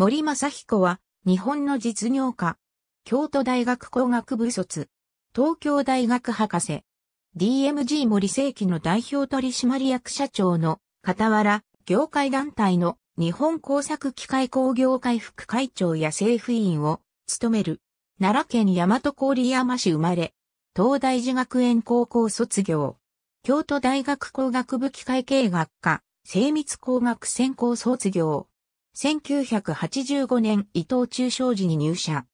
森正彦は、日本の実業家。京都大学工学部卒。東京大学博士。DMG 森正規の代表取締役社長の、傍ら、業界団体の日本工作機械工業会副会長や政府委員を務める。奈良県大和郡山市生まれ。東大寺学園高校卒業。京都大学工学部機械系学科、精密工学専攻卒業。1985年伊藤忠商事に入社。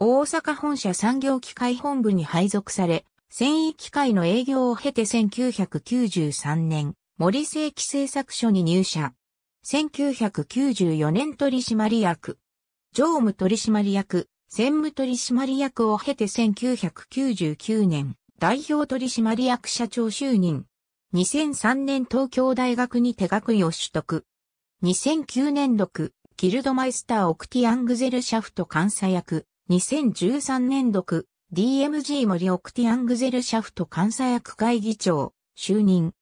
大阪本社産業機械本部に配属され、繊維機械の営業を経て1993年、森世機製作所に入社。1994年取締役、常務取締役、専務取締役を経て1999年、代表取締役社長就任。2003年東京大学に手学位を取得。2009年6、ギルドマイスターオクティアングゼルシャフト監査役、2013年6、DMG 森オクティアングゼルシャフト監査役会議長、就任。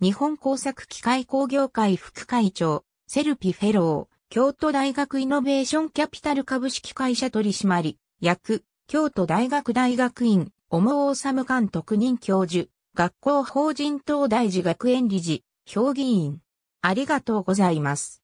日本工作機械工業会副会長、セルピフェロー、京都大学イノベーションキャピタル株式会社取締役、京都大学大学院、オモオサム監督任教授、学校法人等大寺学園理事、評議員。ありがとうございます。